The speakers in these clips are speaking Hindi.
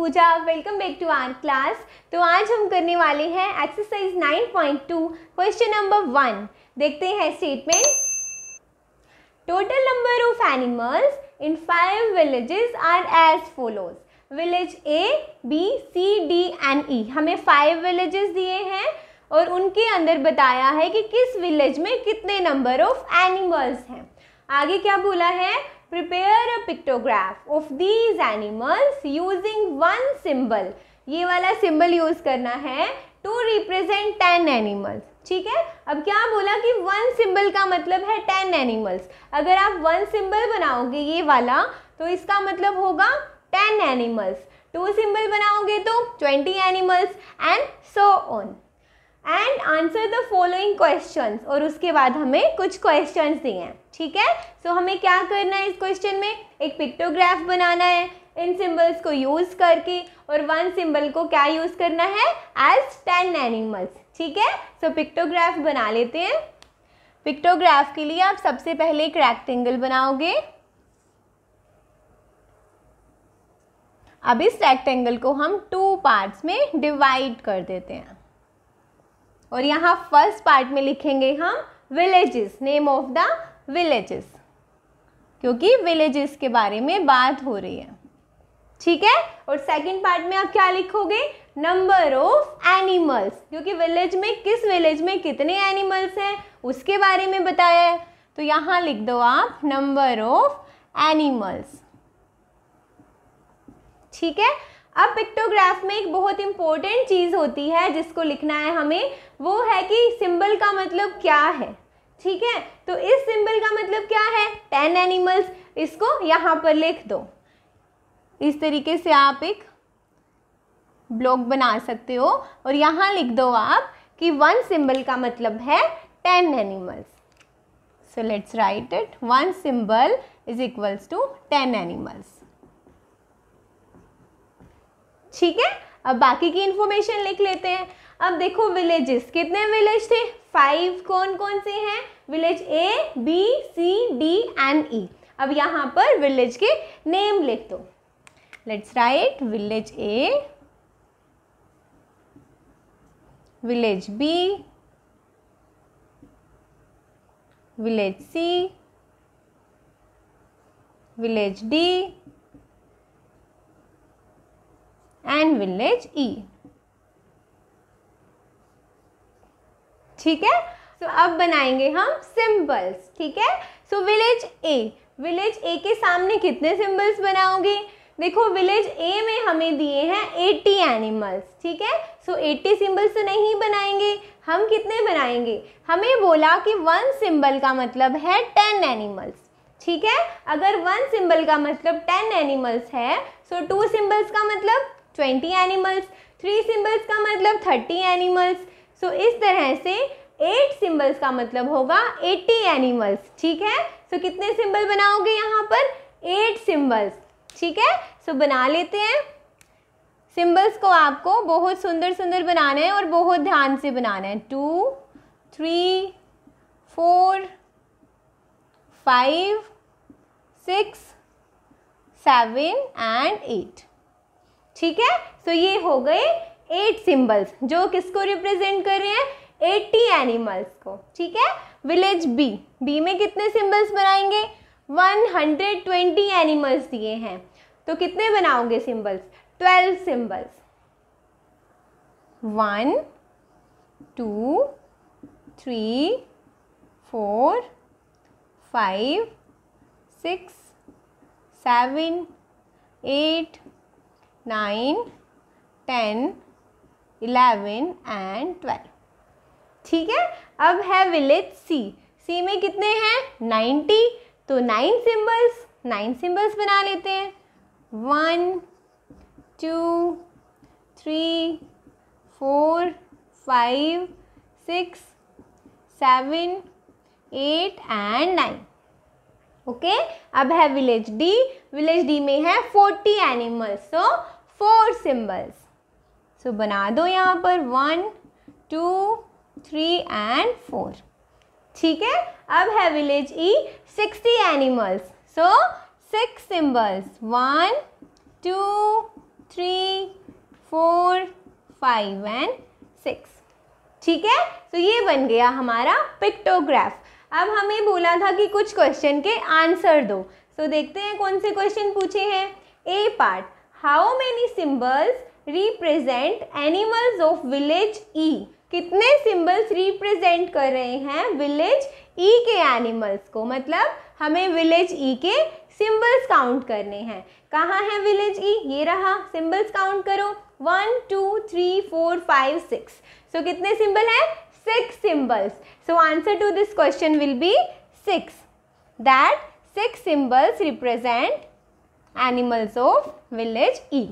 Puja welcome back to our class तो आज हम करने वाले हैं एक्सरसाइज 9.2 क्वेश्चन नंबर वन देखते हैं statement total number of animals in five villages are as follows village A B C D and E हमें फाइव विलेजेस दिए हैं और उनके अंदर बताया है कि किस विलेज में कितने नंबर ऑफ एनिमल्स हैं आगे क्या बोला है prepare a pictograph of these animals using one symbol ये वाला सिंबल यूज करना है टू रिप्रेजेंट टेन एनिमल्स ठीक है अब क्या बोला कि वन सिंबल का मतलब है टेन एनिमल्स अगर आप वन सिंबल बनाओगे ये वाला तो इसका मतलब होगा टेन एनिमल्स टू सिंबल बनाओगे तो twenty animals and so on and answer the following question और उसके बाद हमें कुछ क्वेश्चन दिए हैं ठीक है सो so, हमें क्या करना है इस क्वेश्चन में एक पिक्टोग्राफ बनाना है इन सिंबल्स को यूज़ करके और वन सिंबल को क्या यूज़ करना है एज टेन एनिमल्स ठीक है सो so, पिक्टोग्राफ बना लेते हैं पिक्टोग्राफ के लिए आप सबसे पहले एक रेक्टेंगल बनाओगे अब इस रेक्टेंगल को हम टू पार्ट्स में डिवाइड कर देते हैं और यहाँ फर्स्ट पार्ट में लिखेंगे हम villages name of the villages क्योंकि विलेजेस के बारे में बात हो रही है ठीक है और सेकंड पार्ट में आप क्या लिखोगे नंबर ऑफ एनिमल्स क्योंकि विलेज में किस विलेज में कितने एनिमल्स हैं उसके बारे में बताया है तो यहाँ लिख दो आप नंबर ऑफ एनिमल्स ठीक है अब पिक्टोग्राफ में एक बहुत इंपॉर्टेंट चीज़ होती है जिसको लिखना है हमें वो है कि सिंबल का मतलब क्या है ठीक है तो इस सिंबल का मतलब क्या है टेन एनिमल्स इसको यहाँ पर लिख दो इस तरीके से आप एक ब्लॉक बना सकते हो और यहाँ लिख दो आप कि वन सिंबल का मतलब है ten animals so let's write it one symbol is equals to ten animals ठीक है अब बाकी की इन्फॉर्मेशन लिख लेते हैं अब देखो विलेजेस कितने विलेज थे फाइव कौन कौन से हैं village A B C D and E अब यहाँ पर विलेज के नेम लिख दो let's write village A village B village C village D and village E ठीक है तो अब बनाएंगे हम सिंबल्स ठीक है सो विलेज ए विलेज ए के सामने कितने सिंबल्स बनाओगे देखो विलेज ए में हमें दिए हैं 80 एनिमल्स ठीक है सो so, 80 सिंबल्स तो नहीं बनाएंगे हम कितने बनाएंगे हमें बोला कि वन सिंबल का मतलब है 10 एनिमल्स ठीक है अगर वन सिंबल का मतलब 10 एनिमल्स है सो टू सिंबल्स का मतलब ट्वेंटी एनिमल्स थ्री सिम्बल्स का मतलब थर्टी एनिमल्स सो इस तरह से एट सिम्बल्स का मतलब होगा एट्टी एनिमल्स ठीक है सो so, कितने सिम्बल बनाओगे यहाँ पर एट सिम्बल्स ठीक है सो so, बना लेते हैं सिम्बल्स को आपको बहुत सुंदर सुंदर बनाना है और बहुत ध्यान से बनाना है two three four five six seven and eight ठीक है सो ये हो गए एट सिंबल्स जो किसको रिप्रेजेंट कर रहे हैं एट्टी एनिमल्स को ठीक है विलेज बी बी में कितने सिंबल्स बनाएंगे वन हंड्रेड ट्वेंटी एनिमल्स दिए हैं तो कितने बनाओगे symbols twelve symbols one two three four five six seven eight nine ten eleven and twelve ठीक है अब है विलेज सी सी में कितने हैं नाइन्टी तो नाइन सिंबल्स नाइन सिंबल्स बना लेते हैं one two three four five six seven eight and nine okay अब है विलेज डी विलेज डी में है forty animals so four symbols so बना दो यहाँ पर one two three and four ठीक है अब है village E sixty animals so six symbols one two three four five and six ठीक है तो so, ये बन गया हमारा पिक्टोग्राफ अब हमें बोला था कि कुछ क्वेश्चन के आंसर दो सो तो so, देखते हैं कौन से क्वेश्चन पूछे हैं A part how many symbols represent animals of village E कितने सिंबल्स रिप्रेजेंट कर रहे हैं विलेज ई e के एनिमल्स को मतलब हमें विलेज ई e के सिंबल्स काउंट करने हैं कहाँ है विलेज ई e? ये रहा सिंबल्स काउंट करो one two three four five six so कितने सिंबल हैं 6 symbols. So answer to this question will be 6. That 6 symbols represent animals of village E.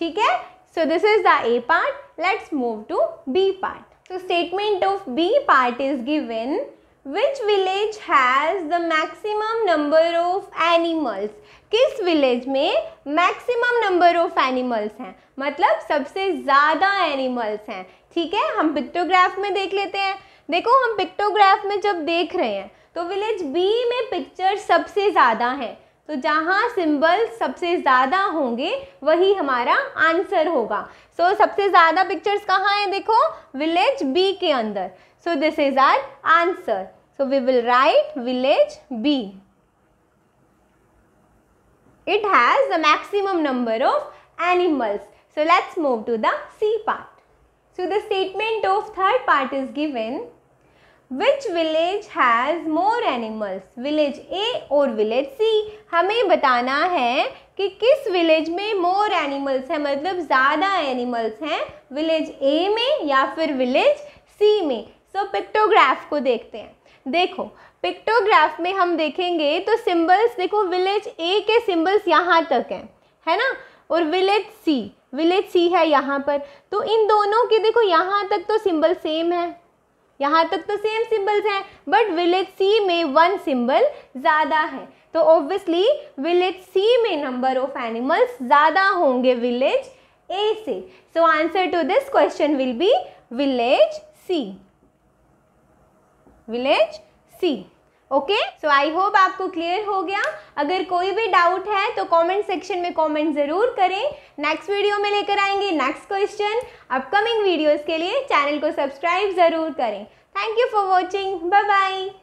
Okay. So this is the A part. Let's move to B part. So statement of B part is given which village has the maximum number of animals किस विलेज में मैक्सिमम नंबर ऑफ एनिमल्स हैं मतलब सबसे ज़्यादा एनिमल्स हैं ठीक है हम पिक्टोग्राफ में देख लेते हैं देखो हम पिक्टोग्राफ में जब देख रहे हैं तो विलेज बी में पिक्चर सबसे ज़्यादा हैं तो जहाँ सिंबल सबसे ज़्यादा होंगे वही हमारा आंसर होगा सो so, सबसे ज़्यादा पिक्चर्स कहाँ हैं देखो विलेज बी के अंदर so this is our answer So we will write village B. It has the maximum number of animals. So let's move to the C part. So the statement of third part is given. Which village has more animals? Village A or village C. hame batana hai ki kis village mein more animals hai matlab zyada animals hain village a mein ya fir village c mein so, pictograph ko dekhte hain देखो पिक्टोग्राफ में हम देखेंगे तो सिंबल्स देखो विलेज ए के सिंबल्स यहाँ तक हैं है ना और विलेज सी विलेज सी है यहाँ पर तो इन दोनों के देखो यहाँ तक तो सिंबल सेम है यहाँ तक तो सेम सिंबल्स हैं बट विलेज सी में वन सिंबल ज़्यादा है तो ऑब्वियसली विलेज सी में नंबर ऑफ एनिमल्स ज़्यादा होंगे विलेज ए से so answer to this question will be village C village C okay so I hope आपको क्लियर हो गया अगर कोई भी डाउट है तो कमेंट सेक्शन में कमेंट ज़रूर करें नेक्स्ट वीडियो में लेकर आएंगे नेक्स्ट क्वेश्चन अपकमिंग वीडियोस के लिए चैनल को सब्सक्राइब ज़रूर करें thank you for watching bye bye